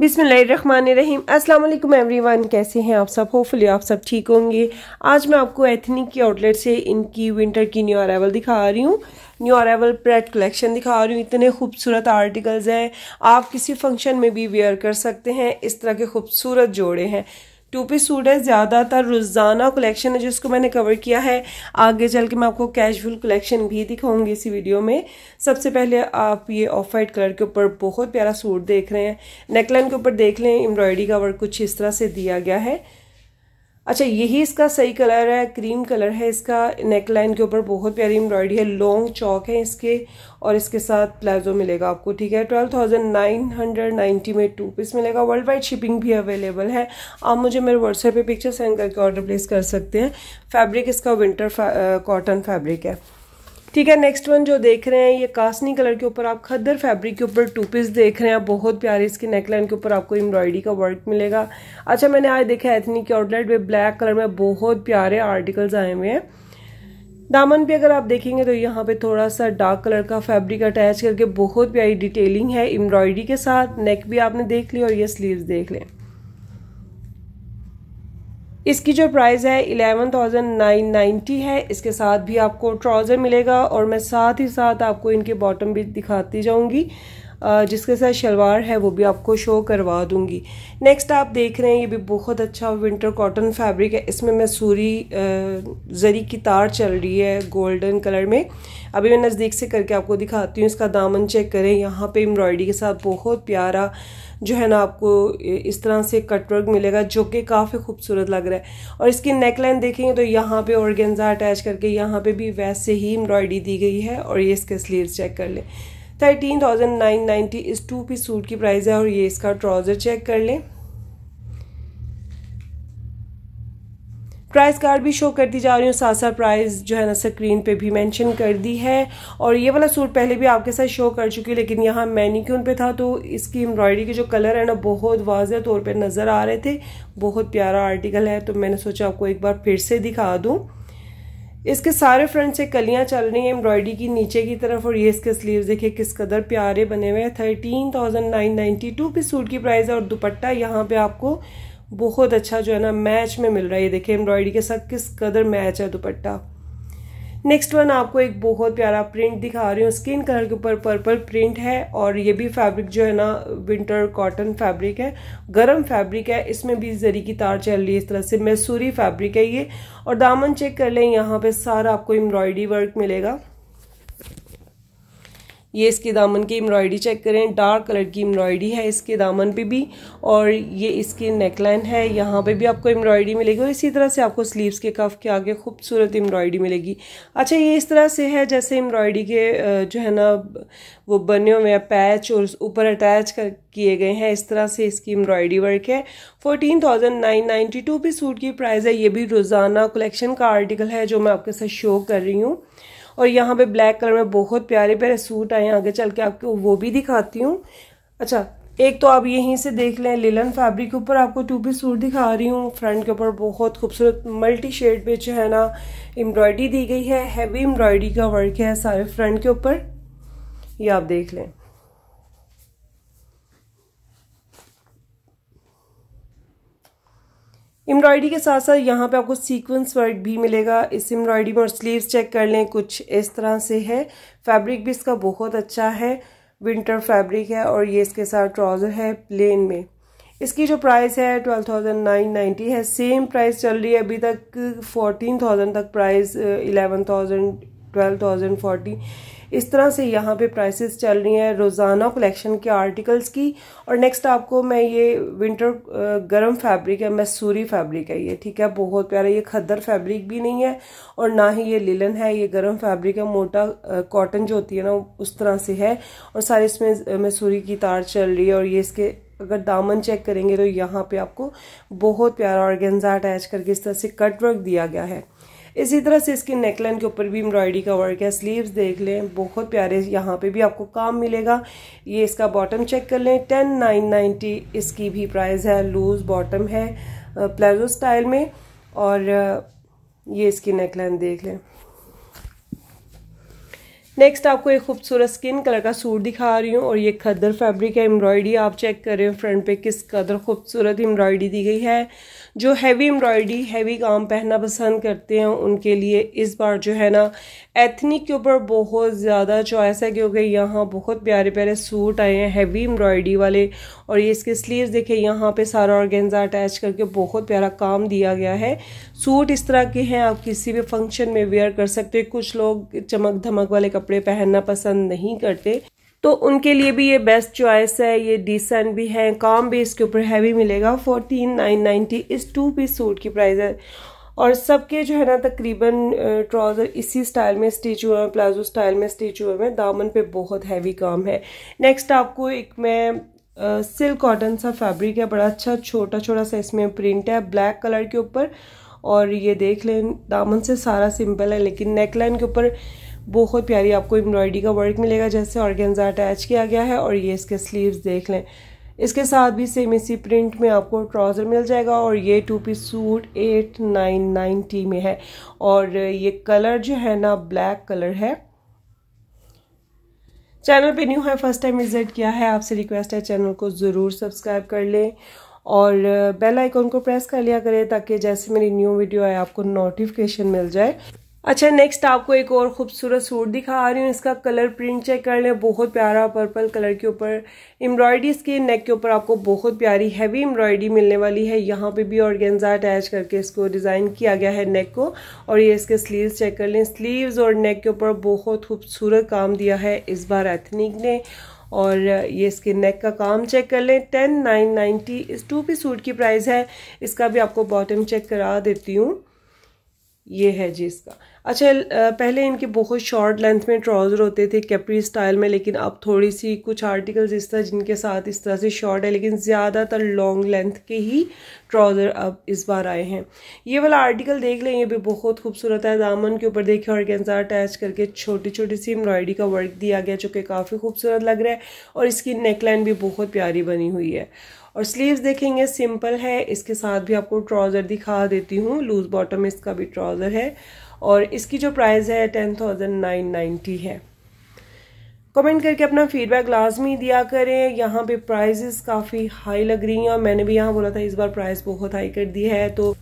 बिसमीम every everyone कैसे हैं आप सब होपफुली आप सब ठीक होंगे आज मैं आपको एथनिक की आउटलेट से इनकी विंटर की न्यू अरावल दिखा रही हूँ न्यू अरावल प्रेट कलेक्शन दिखा रही हूँ इतने खूबसूरत आर्टिकल्स हैं आप किसी फंक्शन में भी वेयर कर सकते हैं इस तरह के खूबसूरत जोड़े हैं टू पीस सूट है ज़्यादातर रोज़ाना कलेक्शन है जिसको मैंने कवर किया है आगे चल के मैं आपको कैजुअल कलेक्शन भी दिखाऊंगी इसी वीडियो में सबसे पहले आप ये ऑफ वाइट कलर के ऊपर बहुत प्यारा सूट देख रहे हैं नेकलाइन के ऊपर देख लें एम्ब्रॉयडरी का वर्क कुछ इस तरह से दिया गया है अच्छा यही इसका सही कलर है क्रीम कलर है इसका नेक लाइन के ऊपर बहुत प्यारी एम्ब्रॉयडरी है लॉन्ग चौक है इसके और इसके साथ प्लाजो मिलेगा आपको ठीक है twelve thousand nine hundred ninety में टू पीस मिलेगा वर्ल्ड वाइड शिपिंग भी अवेलेबल है आप मुझे मेरे व्हाट्सएप पे पिक्चर सेंड करके ऑर्डर प्लेस कर सकते हैं फैब्रिक इसका विंटर कॉटन फैब्रिक है ठीक है नेक्स्ट वन जो देख रहे हैं ये कासनी कलर के ऊपर आप खद्दर फैब्रिक के ऊपर टू पीस देख रहे हैं बहुत प्यारे इसके नेकलाइन के ऊपर आपको एम्ब्रॉयडरी का वर्क मिलेगा अच्छा मैंने आज देखा एथनी के आउटलेट में ब्लैक कलर में बहुत प्यारे आर्टिकल्स आए हुए हैं दामन पे अगर आप देखेंगे तो यहाँ पे थोड़ा सा डार्क कलर का फैब्रिक अटैच करके बहुत प्यारी डिटेलिंग है एम्ब्रॉयडरी के साथ नेक भी आपने देख ली और ये स्लीव देख लें इसकी जो प्राइस है इलेवन थाउजेंड नाइन नाइन्टी है इसके साथ भी आपको ट्राउज़र मिलेगा और मैं साथ ही साथ आपको इनके बॉटम भी दिखाती जाऊँगी जिसके साथ शलवार है वो भी आपको शो करवा दूंगी नेक्स्ट आप देख रहे हैं ये भी बहुत अच्छा विंटर कॉटन फैब्रिक है इसमें मैं सूरी जरी की तार चल रही है गोल्डन कलर में अभी मैं नज़दीक से करके आपको दिखाती हूँ इसका दामन चेक करें यहाँ पे एम्ब्रॉयडरी के साथ बहुत प्यारा जो है ना आपको इस तरह से कटवर्क मिलेगा जो कि काफ़ी खूबसूरत लग रहा है और इसकी नेकलाइन देखेंगे तो यहाँ पे ऑर्गेन्जा अटैच करके यहाँ पे भी वैसे ही एम्ब्रॉयडरी दी गई है और ये इसके स्लीव चेक कर लें थर्टीन थाउजेंड नाइन नाइन्टी इस टू पीस सूट की प्राइस है और ये इसका ट्राउज़र चेक कर लें प्राइस कार्ड भी शो करती जा रही हूँ साथ साथ प्राइस जो है ना स्क्रीन पे भी मेंशन कर दी है और ये वाला सूट पहले भी आपके साथ शो कर चुकी है लेकिन यहाँ मैनिक्यून पे था तो इसकी एम्ब्रॉयडरी के जो कलर है ना बहुत वाज तौर पे नज़र आ रहे थे बहुत प्यारा आर्टिकल है तो मैंने सोचा आपको एक बार फिर से दिखा दूँ इसके सारे फ्रंट से कलियां चल रही हैं एम्ब्रॉयडरी की नीचे की तरफ और ये इसके स्लीव्स देखिए किस कदर प्यारे बने हुए हैं thirteen thousand nine ninety two पे सूट की प्राइस है और दुपट्टा यहाँ पे आपको बहुत अच्छा जो है ना मैच में मिल रहा है ये देखिए एम्ब्रॉयडरी के साथ किस कदर मैच है दुपट्टा नेक्स्ट वन आपको एक बहुत प्यारा प्रिंट दिखा रही हूँ स्किन कलर के ऊपर पर्पल प्रिंट है और ये भी फैब्रिक जो है ना विंटर कॉटन फैब्रिक है गर्म फैब्रिक है इसमें भी जरी की तार चल रही है इस तरह से मैसूरी फैब्रिक है ये और दामन चेक कर लें यहाँ पे सारा आपको एम्ब्रॉयडरी वर्क मिलेगा ये इसके दामन की एम्ब्रॉयडरी चेक करें डार्क कलर की एम्ब्रॉयडरी है इसके दामन पे भी और ये इसकी नेकलाइन है यहाँ पे भी आपको एम्ब्रॉयडरी मिलेगी और इसी तरह से आपको स्लीव्स के कफ के आगे खूबसूरत एम्ब्रॉयडरी मिलेगी अच्छा ये इस तरह से है जैसे एम्ब्रॉयडरी के जो है ना वो बने हुए हैं पैच और ऊपर अटैच कर किए गए हैं इस तरह से इसकी एम्ब्रॉयडरी वर्क है fourteen thousand nine ninety two पे सूट की प्राइस है ये भी रोज़ाना कलेक्शन का आर्टिकल है जो मैं आपके साथ शो कर रही हूँ और यहाँ पे ब्लैक कलर में बहुत प्यारे प्यारे सूट आए हैं आगे चल के आपको वो भी दिखाती हूँ अच्छा एक तो आप यहीं से देख लें लिलन फैब्रिक के ऊपर आपको टू पीस सूट दिखा रही हूँ फ्रंट के ऊपर बहुत खूबसूरत मल्टी शेड पे जो है ना एम्ब्रॉयडरी दी गई है हैवी एम्ब्रॉयडरी का वर्क है सारे फ्रंट के ऊपर ये आप देख लें एम्ब्रॉयडरी के साथ साथ यहाँ पे आपको सीक्वेंस वर्क भी मिलेगा इस एम्ब्रॉयडरी में और स्लीव्स चेक कर लें कुछ इस तरह से है फैब्रिक भी इसका बहुत अच्छा है विंटर फैब्रिक है और ये इसके साथ ट्राउज़र है प्लेन में इसकी जो प्राइस है ट्वेल्व थाउजेंड नाइन नाइन्टी है सेम प्राइस चल रही है अभी तक फोर्टीन थाउजेंड तक price eleven thousand twelve thousand forty इस तरह से यहाँ पे प्राइसेस चल रही हैं रोज़ाना कलेक्शन के आर्टिकल्स की और नेक्स्ट आपको मैं ये विंटर गर्म फैब्रिक है मैसूरी फैब्रिक है ये ठीक है बहुत प्यारा ये खद्दर फैब्रिक भी नहीं है और ना ही ये लिलन है ये गर्म फैब्रिक है मोटा कॉटन जो होती है ना उस तरह से है और सारी इसमें मैसूरी की तार चल रही है और ये इसके अगर दामन चेक करेंगे तो यहाँ पर आपको बहुत प्यारा ऑर्गेन्जा अटैच करके इस तरह से कट वर्क दिया गया है इसी तरह से इसके नेकलाइन के ऊपर भी एम्ब्रॉयडरी का वर्क है स्लीव्स देख लें बहुत प्यारे यहाँ पे भी आपको काम मिलेगा ये इसका बॉटम चेक कर लें टेन नाइन नाइन्टी इसकी भी प्राइस है लूज बॉटम है प्लाजो स्टाइल में और ये इसकी नेकलाइन देख लें नेक्स्ट आपको एक खूबसूरत स्किन कलर का सूट दिखा रही हूँ और ये खदर फैब्रिक है एम्ब्रॉयडरी आप चेक करें फ्रंट पे किस कदर खूबसूरत एम्ब्रॉयडरी दी गई है जो हैवी एम्ब्रॉयडरी हैवी काम पहनना पसंद करते हैं उनके लिए इस बार जो है ना एथनिक के ऊपर बहुत ज़्यादा चॉइस है क्योंकि यहाँ बहुत प्यारे प्यारे सूट आए हैं हैवी एम्ब्रॉयडरी वाले और ये इसके स्लीव्स देखिए यहाँ पे सारा ऑर्गेन्जा अटैच करके बहुत प्यारा काम दिया गया है सूट इस तरह के हैं आप किसी भी फंक्शन में वेयर कर सकते हैं कुछ लोग चमक धमक वाले कपड़े पहनना पसंद नहीं करते तो उनके लिए भी ये बेस्ट चॉइस है ये डिसेंट भी है काम भी इसके ऊपर हैवी मिलेगा फोर्टीन नाइन नाइन्टी इस टू पीस सूट की प्राइस है और सबके जो है ना तकरीबन ट्राउज़र इसी स्टाइल में स्टिच हुए हैं प्लाजो स्टाइल में स्टिच हुए हैं दामन पे बहुत हैवी काम है नेक्स्ट आपको एक मैं सिल्क कॉटन सा फैब्रिक है बड़ा अच्छा छोटा छोटा सा इसमें प्रिंट है ब्लैक कलर के ऊपर और ये देख लें दामन से सारा सिंपल है लेकिन नेकलाइन के ऊपर बहुत प्यारी आपको एम्ब्रॉयडरी का वर्क मिलेगा जैसे ऑर्गेन्जा अटैच किया गया है और ये इसके स्लीव्स देख लें इसके साथ भी सेम इसी प्रिंट में आपको ट्राउज़र मिल जाएगा और ये two piece suit eight nine ninety में है और ये कलर जो है ना ब्लैक कलर है चैनल पे न्यू है फर्स्ट टाइम विजिट किया है आपसे रिक्वेस्ट है चैनल को ज़रूर सब्सक्राइब कर लें और बेल आइकॉन को प्रेस कर लिया करें ताकि जैसे मेरी न्यू वीडियो आए आपको नोटिफिकेशन मिल जाए अच्छा नेक्स्ट आपको एक और खूबसूरत सूट दिखा रही हूँ इसका कलर प्रिंट चेक कर लें बहुत प्यारा पर्पल कलर के ऊपर एम्ब्रॉयडरी इसके नेक के ऊपर आपको बहुत प्यारी हैवी एम्ब्रॉयडरी मिलने वाली है यहाँ पे भी ऑर्गेन्जा अटैच करके इसको डिज़ाइन किया गया है नेक को और ये इसके स्लीव्स चेक कर लें स्लीव्स और नेक के ऊपर बहुत खूबसूरत काम दिया है इस बार एथनिक ने और ये इसके नेक का काम चेक कर लें टेन नाइन नाइन्टी इस टू पी सूट की प्राइस है इसका भी आपको बॉटम चेक करा देती हूँ ये है जी इसका अच्छा पहले इनके बहुत शॉर्ट लेंथ में ट्राउज़र होते थे कैपरी स्टाइल में लेकिन अब थोड़ी सी कुछ आर्टिकल्स इस तरह जिनके साथ इस तरह से शॉर्ट है लेकिन ज़्यादातर लॉन्ग लेंथ के ही ट्राउज़र अब इस बार आए हैं ये वाला आर्टिकल देख लें ये भी बहुत खूबसूरत है दामन के ऊपर देखिए और गेंजा अटैच करके छोटी छोटी सी एम्ब्रॉयडरी का वर्क दिया गया जो कि काफ़ी खूबसूरत लग रहा है और इसकी नेकलाइन भी बहुत प्यारी बनी हुई है और स्लीव्स देखेंगे सिंपल है इसके साथ भी आपको ट्राउज़र दिखा देती हूँ लूज़ बॉटम इसका भी ट्राउज़र है और इसकी जो प्राइस है टेन थाउजेंड नाइन नाइन्टी है कमेंट करके अपना फीडबैक लाजमी दिया करें यहाँ पे प्राइजेस काफ़ी हाई लग रही हैं और मैंने भी यहाँ बोला था इस बार प्राइस बहुत हाई कर दी है तो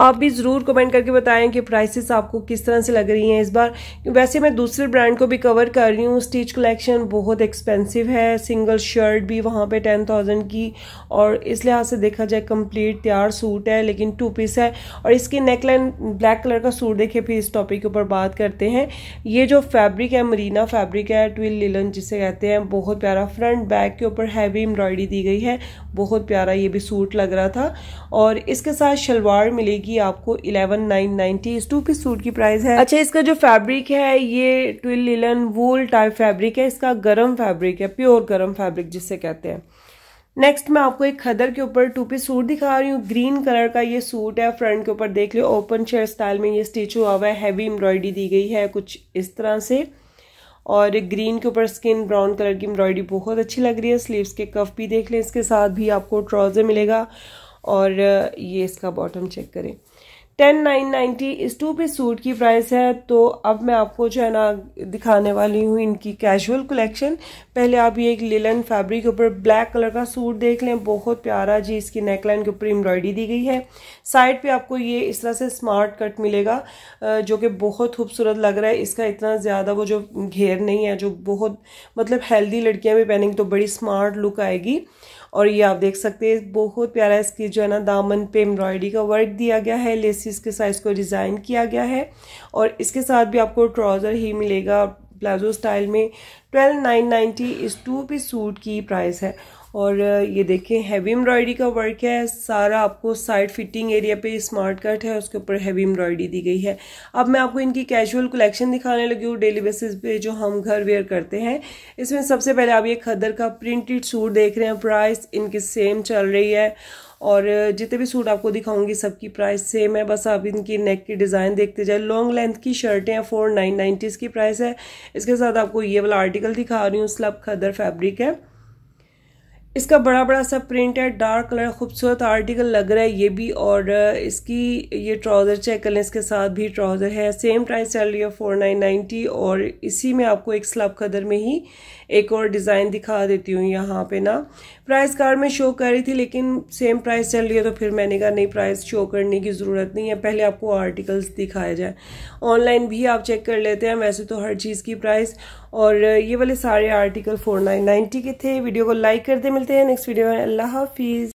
आप भी ज़रूर कमेंट करके बताएं कि प्राइसेस आपको किस तरह से लग रही हैं इस बार वैसे मैं दूसरे ब्रांड को भी कवर कर रही हूँ स्टिच कलेक्शन बहुत एक्सपेंसिव है सिंगल शर्ट भी वहाँ पे टेन थाउजेंड की और इस लिहाज से देखा जाए कंप्लीट तैयार सूट है लेकिन टू पीस है और इसकी नेकलाइन ब्लैक कलर का सूट देखे फिर इस टॉपिक के ऊपर बात करते हैं ये जो फैब्रिक है मरीना फैब्रिक है ट्विल लिलन जिसे कहते हैं बहुत प्यारा फ्रंट बैक के ऊपर हैवी एम्ब्रॉयडरी दी गई है बहुत प्यारा ये भी सूट लग रहा था और इसके साथ शलवार मिलेगी मिलेगी आपको इलेवन नाइन नाइनटी इस टू पीस सूट की प्राइस है अच्छा इसका जो फैब्रिक है ये twill linen wool type fabric है इसका गर्म फैब्रिक है प्योर गर्म फैब्रिक जिसे कहते हैं नेक्स्ट मैं आपको एक खदर के ऊपर टू पीस सूट दिखा रही हूँ ग्रीन कलर का ये सूट है फ्रंट के ऊपर देख लो ओपन शेयर स्टाइल में ये स्टिच हुआ हुआ है हैवी एम्ब्रॉयडरी दी गई है कुछ इस तरह से और ग्रीन के ऊपर स्किन ब्राउन कलर की एम्ब्रॉयडरी बहुत अच्छी लग रही है स्लीव्स के कफ भी देख लें इसके साथ भी आपको ट्राउज़र मिलेगा और ये इसका बॉटम चेक करें टेन नाइन नाइन्टी इस टू पीस सूट की प्राइस है तो अब मैं आपको जो है ना दिखाने वाली हूँ इनकी कैजुअल कलेक्शन पहले आप ये एक लिलन फैब्रिक के ऊपर ब्लैक कलर का सूट देख लें बहुत प्यारा जी इसकी नेकलाइन के ऊपर एम्ब्रॉयडरी दी गई है साइड पे आपको ये इस तरह से स्मार्ट कट मिलेगा जो कि बहुत खूबसूरत लग रहा है इसका इतना ज़्यादा वो जो घेर नहीं है जो बहुत मतलब हेल्दी लड़कियाँ भी पहनेंगी तो बड़ी स्मार्ट लुक आएगी और ये आप देख सकते हैं बहुत प्यारा इसकी जो है ना दामन पे एम्ब्रॉयडरी का वर्क दिया गया है लेसी पीसीस के साइज़ को डिज़ाइन किया गया है और इसके साथ भी आपको ट्राउज़र ही मिलेगा प्लाजो स्टाइल में ट्वेल्व नाइन नाइन्टी इस टू पीस सूट की प्राइस है और ये देखें हैवी एम्ब्रॉयडरी का वर्क है सारा आपको साइड फिटिंग एरिया पे स्मार्ट कट है उसके ऊपर हैवी एम्ब्रॉयडरी दी गई है अब मैं आपको इनकी कैजुअल कलेक्शन दिखाने लगी हूँ डेली बेसिस पे जो हम घर वेयर करते हैं इसमें सबसे पहले आप ये खदर का प्रिंटेड सूट देख रहे हैं प्राइस इनकी सेम चल रही है और जितने भी सूट आपको दिखाऊंगी सबकी प्राइस सेम है बस आप इनकी नेक की डिज़ाइन देखते जाए लॉन्ग लेंथ की शर्टें हैं फोर नाइन नाइन्टीज़ की प्राइस है इसके साथ आपको ये वाला आर्टिकल दिखा रही हूँ स्लब खदर फैब्रिक है इसका बड़ा बड़ा सा प्रिंट है डार्क कलर खूबसूरत आर्टिकल लग रहा है ये भी और इसकी ये ट्राउज़र चेक कर लें इसके साथ भी ट्राउज़र है सेम प्राइस चल रही है फोर नाइन नाइन्टी और इसी में आपको एक स्लब कदर में ही एक और डिज़ाइन दिखा देती हूँ यहाँ पे ना प्राइस कार्ड में शो कर रही थी लेकिन सेम प्राइस चल रही है तो फिर मैंने कहा नहीं प्राइस शो करने की ज़रूरत नहीं है पहले आपको आर्टिकल्स दिखाया जाए ऑनलाइन भी आप चेक कर लेते हैं वैसे तो हर चीज़ की प्राइस और ये वाले सारे आर्टिकल फोर नाइन के थे वीडियो को लाइक करते मिलते हैं नेक्स्ट वीडियो में अल्लाह हाफिज़